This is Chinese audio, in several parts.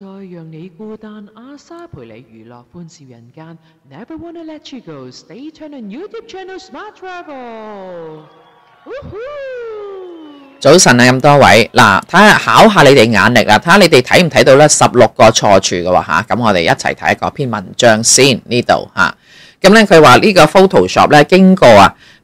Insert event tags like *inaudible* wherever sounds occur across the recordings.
再让你孤单，阿莎陪你娱乐，欢笑人间。Never wanna let you go。Stay tuned on YouTube channel Smart Travel。早晨啊，咁多位嗱，睇下考下你哋眼力啦，睇下你哋睇唔睇到咧，十六个错处嘅喎吓，咁我哋一齐睇嗰篇文章先呢度吓，咁咧佢话呢个 Photoshop 咧经过啊。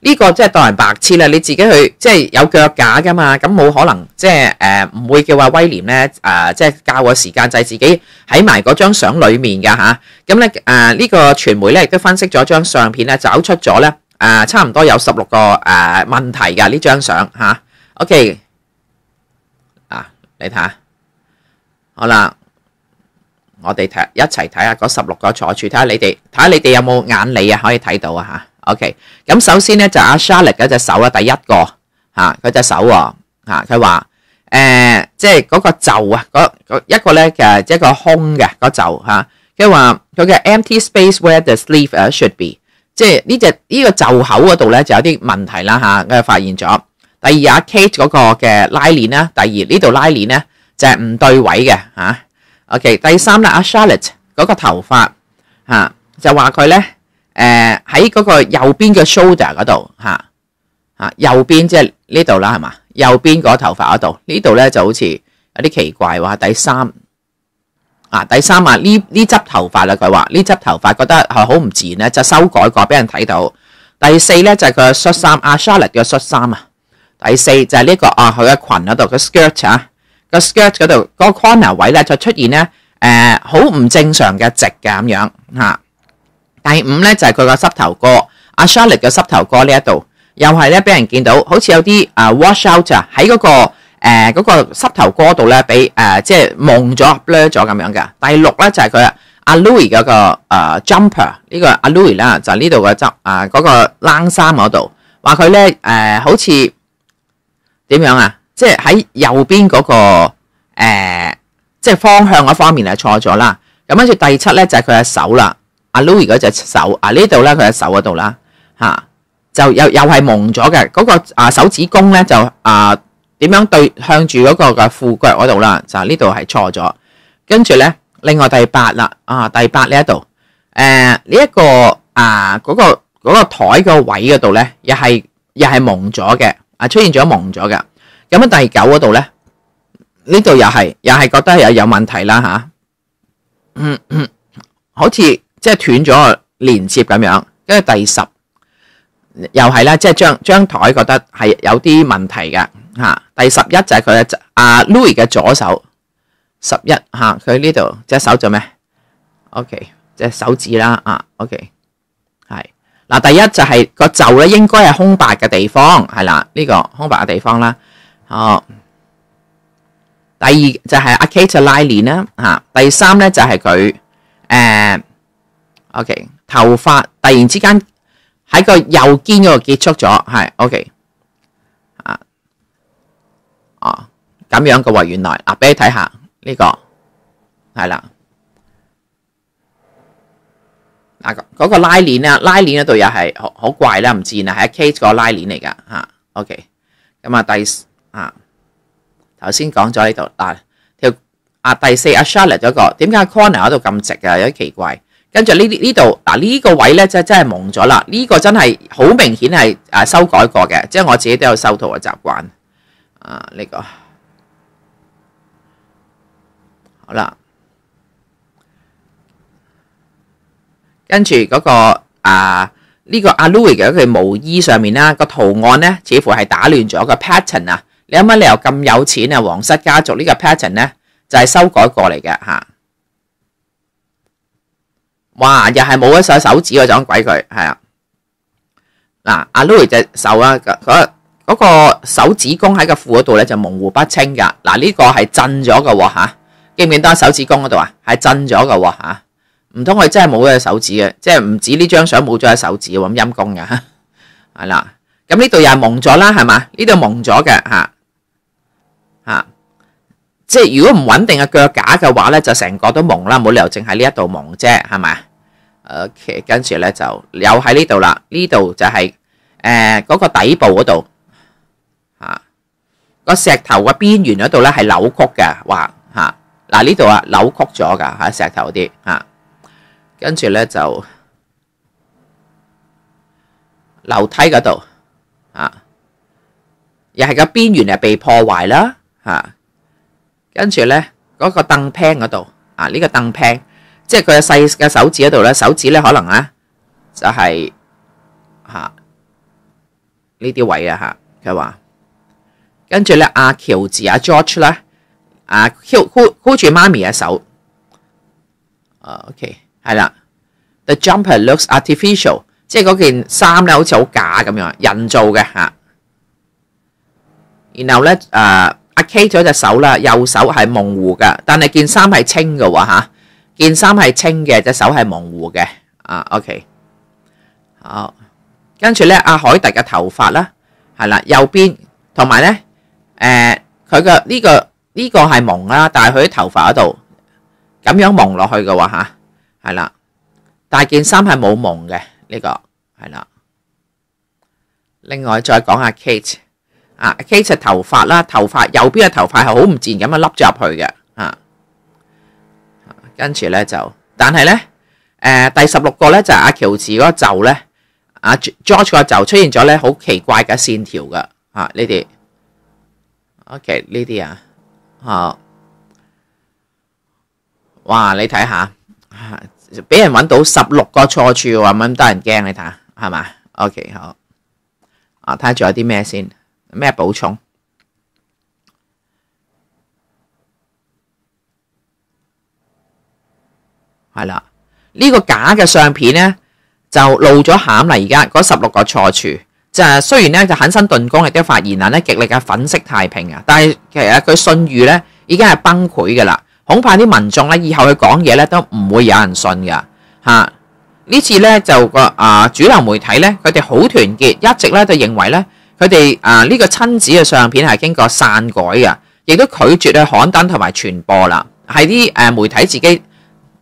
呢個即係當人白痴啦！你自己去即係有腳架噶嘛，咁冇可能即係誒唔會叫話威廉咧誒，即係教個時間就係自己喺埋嗰張相裏面嘅吓，咁咧誒呢個傳媒咧亦都分析咗張相片咧，找出咗咧誒差唔多有十六個誒問題嘅呢張相吓 OK 啊，你睇下，好啦，我哋睇一齊睇下嗰十六個坐處，睇下你哋睇下你哋有冇眼理啊，可以睇到啊嚇。O.K. 咁首先咧就阿 Charlotte 嗰隻手啊，第一個嚇佢隻手喎佢話誒，即係嗰個袖啊，嗰個一個咧嘅一個空嘅嗰袖嚇，佢話佢嘅 empty space where the sleeve should be，即係呢只呢個袖口嗰度咧就有啲問題啦嚇，佢發現咗。第二阿 Kate 嗰個嘅拉鏈啦，第二呢度拉鏈咧就係唔對位嘅嚇。O.K. 第三咧阿 Charlotte 嗰個頭髮嚇就話佢咧。诶，喺嗰个右边嘅 shoulder 嗰度，吓吓，右边即系呢度啦，系嘛？右边嗰头发嗰度，呢度咧就好似有啲奇怪话。第三啊，第三啊，呢呢执头发啦，佢话呢执头发觉得好唔自然咧，就修改过俾人睇到。第四咧就系佢嘅恤衫，阿 Charlotte 嘅恤衫啊。第四就系呢个啊，佢嘅裙嗰度，嘅 skirt 啊，个 skirt 嗰度嗰个 corner 位咧就出现咧，诶，好唔正常嘅直嘅咁样吓。第五咧就系佢个膝头哥，阿 Shalik 嘅膝头哥呢一度又系咧俾人见到，好似有啲啊 wash out 啊喺嗰个诶嗰个膝头哥度咧，俾诶即系蒙咗、blur 咗咁样嘅。第六咧就系佢阿 Louis 嘅个诶 jumper 呢个阿 Louis 啦，就呢度嘅执啊嗰个冷衫嗰度，话佢咧诶好似点样啊？即系喺右边嗰个诶即系方向嗰方面系错咗啦。咁跟住第七咧就系佢嘅手啦。阿 Louis 嗰只手啊，呢度咧佢只手嗰度啦，吓就又又系蒙咗嘅，嗰个啊手指弓咧就啊点样对向住嗰个嘅裤脚嗰度啦，就呢度系错咗。跟住咧，另外第八啦，啊第八呢一度，诶呢一个啊嗰个嗰个台个位嗰度咧，又系又系蒙咗嘅，啊出现咗蒙咗嘅。咁啊第九嗰度咧，呢度又系又系觉得又有问题啦吓，嗯嗯，好似。即系断咗连接咁样，跟住第十又系啦，即系张张台觉得系有啲问题嘅吓。第十一就系佢嘅阿 Louis 嘅左手十一吓，佢呢度只手做咩？OK，只手指啦啊。OK 系嗱，第一就系个袖咧，应该系空白嘅地方系啦，呢个空白嘅地方啦。哦，第二就系阿 Kate 拉链啦吓，第三咧就系佢诶。O.K. 頭髮突然之間喺個右肩嗰度結束咗，系 O.K. 啊啊咁樣嘅喎，原來啊，俾你睇下呢個係啦，嗱嗰個拉鏈啊，拉鏈嗰度又係好好怪啦，唔自然係 case 個拉鏈嚟噶吓 o k 咁啊第啊頭先講咗呢度嗱条啊第四阿 Charlotte 嗰個點解 c o r n e r 嗰度咁直啊，有啲奇怪？跟住呢啲呢度嗱呢个位咧，真真系蒙咗啦！呢个真系好明显系啊修改过嘅，即系我自己都有修图嘅习惯啊呢个好啦，跟住嗰个啊呢个阿 l u i s 嘅佢毛衣上面啦个图案咧，似乎系打乱咗个 pattern 啊！你有下，你又咁有钱啊，皇室家族呢个 pattern 咧，就系修改过嚟嘅吓。哇！又系冇一隻手指嗰整鬼佢，系啊！嗱，阿 l u i y 隻手啊，嗰嗰個手指公喺個裤嗰度咧就模糊不清噶。嗱，呢個係震咗嘅吓，記唔記得手指公嗰度啊？係震咗嘅吓，唔通佢真系冇一隻手指嘅？即系唔止呢張相冇咗只隻手指喎，咁陰公噶，系啦，咁呢度又系蒙咗啦，系嘛？呢度蒙咗嘅吓吓，即系如果唔穩定嘅腳架嘅話咧，就成個都蒙啦，冇理由淨喺呢一度蒙啫，系咪？OK，跟住咧就又喺呢度啦，呢度就系诶嗰个底部嗰度啊，个石头嘅边缘嗰度咧系扭曲嘅，哇吓！嗱呢度啊扭曲咗噶吓，石头啲吓，跟住咧就楼梯嗰度啊，又系个边缘啊被破坏啦吓，跟住咧嗰个凳平嗰度啊呢个凳平。即係佢嘅細嘅手指嗰度咧，手指咧可能咧就係吓呢啲位啊吓，佢話跟住咧，阿喬治阿 George 咧，啊 c l l 住媽咪嘅手。OK 係啦，The jumper looks artificial，即係嗰件衫咧好似好假咁樣，人造嘅吓，然後咧诶阿 Kate 隻手啦，右手係模糊嘅，但係件衫係清嘅喎件衫系青嘅，隻手系模糊嘅。啊，OK，好。跟住咧，阿海迪嘅頭髮啦，系啦，右邊同埋咧，诶，佢嘅呢個呢個係矇啦，但係佢啲頭髮嗰度咁樣矇落去嘅話吓，係啦。但系件衫係冇矇嘅呢個，係啦。另外再講下 Kate，啊 Kate 頭髮啦，頭髮右邊嘅頭髮係好唔自然咁樣凹咗入去嘅。跟住咧就，但系咧，诶，第十六个咧就阿乔治嗰个就咧，阿 George 个就出现咗咧，好奇怪嘅线条噶，吓呢啲，OK 呢啲啊，吓，哇，你睇下，俾人揾到十六个错处喎，咁得人惊你睇，系嘛？OK 好，啊，睇下仲有啲咩先，咩补充？系啦，呢个假嘅相片呢，就露咗馅啦。而家嗰十六个错处就虽然呢，就肯辛顿公亦都发言啦，呢极力嘅粉饰太平啊，但系其实佢信誉呢已经系崩溃噶啦，恐怕啲民众呢，以后佢讲嘢呢都唔会有人信噶吓。呢次呢，就个啊主流媒体呢，佢哋好团结，一直呢就认为呢，佢哋啊呢个亲子嘅相片系经过删改嘅，亦都拒绝去刊登同埋传播啦。系啲诶媒体自己。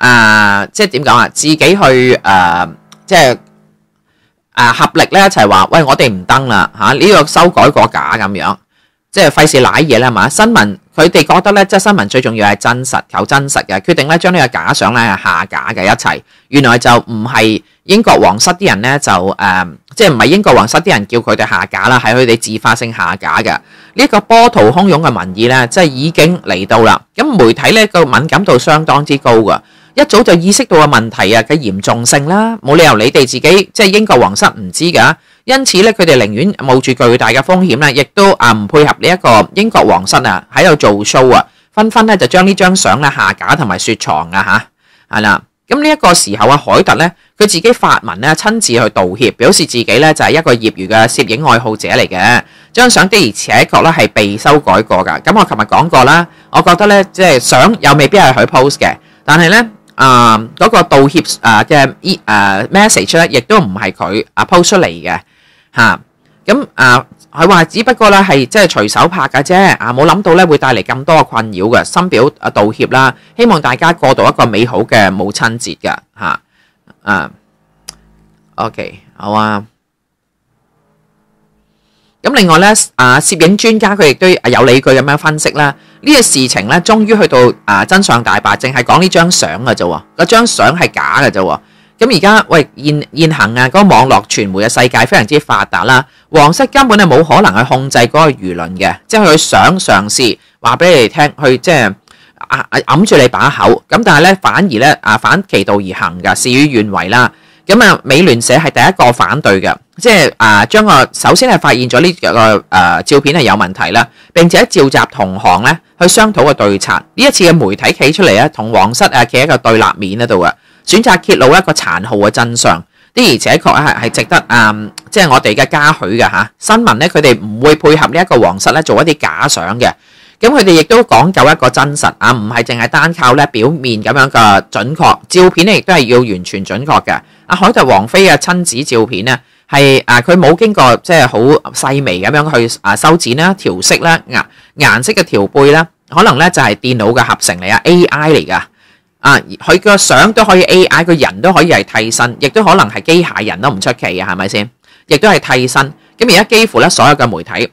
啊，即系点讲啊？自己去诶，即系诶，合力咧一齐话喂，我哋唔登啦吓呢个修改个假咁样，即系费事濑嘢啦嘛。新闻佢哋觉得咧，即系新闻最重要系真实求真实嘅决定咧，将呢个假相咧下架嘅一齐。原来就唔系英国皇室啲人咧，就诶即系唔系英国皇室啲人叫佢哋下架啦，系佢哋自发性下架嘅呢个波涛汹涌嘅民意咧，即系已经嚟到啦。咁媒体咧个敏感度相当之高噶。一早就意識到嘅問題啊嘅嚴重性啦，冇理由你哋自己即係英國皇室唔知噶，因此咧佢哋寧願冒住巨大嘅風險咧，亦都啊唔配合呢一個英國皇室啊喺度做 show 啊，紛紛咧就將呢張相咧下架同埋雪藏啊吓，係啦，咁呢一個時候啊，海特咧佢自己發文咧親自去道歉，表示自己咧就係一個業餘嘅攝影愛好者嚟嘅，張相的而且確咧係被修改過噶，咁我琴日講過啦，我覺得咧即係相又未必係佢 post 嘅，但係咧。啊，嗰個道歉啊嘅啊 message 咧，亦都唔係佢啊 post 出嚟嘅嚇。咁啊，佢話只不過咧係即係隨手拍嘅啫，啊冇諗到咧會帶嚟咁多嘅困擾嘅，深表啊道歉啦，希望大家過到一個美好嘅母親節嘅嚇。啊，OK，好啊。咁另外咧，啊，攝影專家佢亦都有理據咁樣分析啦。呢個事情咧，終於去到啊真相大白，淨系講呢張相嘅啫，嗰張相係假嘅啫。咁而家喂現現行啊，嗰個網絡傳媒嘅世界非常之發達啦，皇室根本係冇可能去控制嗰個輿論嘅，即係佢想嘗試話俾你聽，去即係揞住你把口。咁但係咧，反而咧啊反其道而行嘅，事與願違啦。咁啊，美聯社係第一個反對嘅。即係啊，將個首先係發現咗呢個诶照片係有問題啦，並且召集同行咧去商討個對策。呢一次嘅媒體企出嚟咧，同皇室啊企喺個對立面嗰度啊，選擇揭露一個殘酷嘅真相，的而且確係系值得啊，即係我哋嘅嘉許嘅吓。新聞咧。佢哋唔會配合呢一個皇室咧做一啲假想嘅，咁佢哋亦都講究一個真實啊，唔係淨係單靠咧表面咁樣嘅準確照片咧，亦都係要完全準確嘅。阿海特王妃嘅親子照片咧。系啊，佢冇经过即系好细微咁样去啊修剪啦、调色啦、顏顏色嘅調配啦，可能咧就係電腦嘅合成嚟啊，AI 嚟噶啊，佢個相都可以 AI，個人都可以係替身，亦都可能係機械人都唔出奇啊，係咪先？亦都係替身。咁而家幾乎咧所有嘅媒體，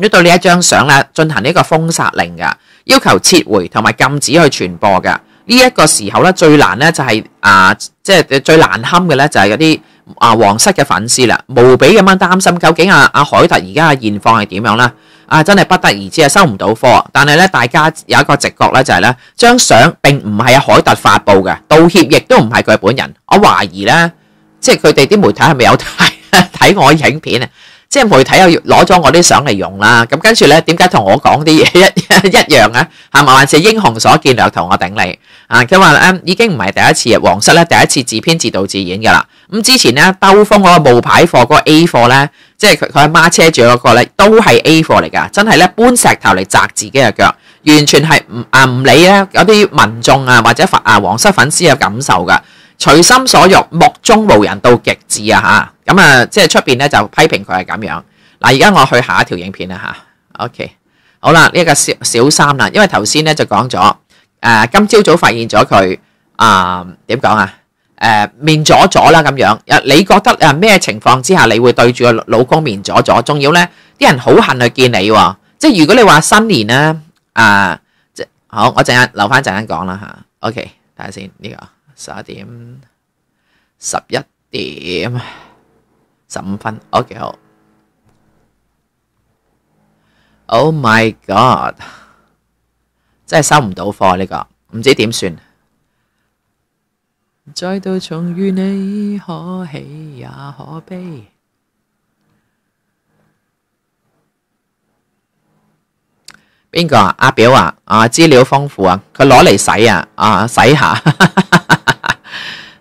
都對呢一張相咧進行呢個封殺令噶，要求撤回同埋禁止去傳播噶。呢一個時候咧最難咧就係啊，即係最難堪嘅咧就係嗰啲。啊！王室嘅粉絲啦，無比咁樣擔心，究竟阿阿海特而家嘅現況係點樣啦？啊，真係不得而知啊，收唔到貨。但係咧，大家有一個直覺咧，就係咧，張相並唔係阿海特發布嘅，道歉亦都唔係佢本人。我懷疑咧，即係佢哋啲媒體係咪有睇 *laughs* 睇我影片啊？即系媒体又攞咗我啲相嚟用啦，咁跟住咧，点解同我讲啲嘢 *laughs* 一一样啊？咪还是英雄所见略同，我顶你啊！佢话咧，已经唔系第一次，皇室咧第一次自编自导自演噶啦。咁之前咧，兜风嗰个冒牌货，嗰个 A 货咧，即系佢佢阿妈车住嗰个咧，都系 A 货嚟噶，真系咧搬石头嚟砸自己嘅脚，完全系唔啊唔理咧有啲民众啊或者啊黄室粉丝嘅感受噶，随心所欲，目中无人到极致啊吓！咁啊，即系出边咧就批评佢系咁样嗱。而家我去下一条影片啦吓。O K，好啦，呢个小小三啦，因为头先咧就讲咗诶，今朝早发现咗佢啊，点讲啊？诶，面阻咗啦咁样。你觉得诶咩情况之下你会对住个老公面阻咗？仲要咧啲人好恨去见你，即系如果你话新年咧啊，即好，我阵间留翻阵间讲啦吓。O K，睇下先呢个十一点十一点。十五分，OK 好。Oh my God，真系收唔到货呢个，唔知点算。再度重遇你，可喜也可悲。边个啊？阿表啊，啊资料丰富啊，佢攞嚟洗啊，啊洗下。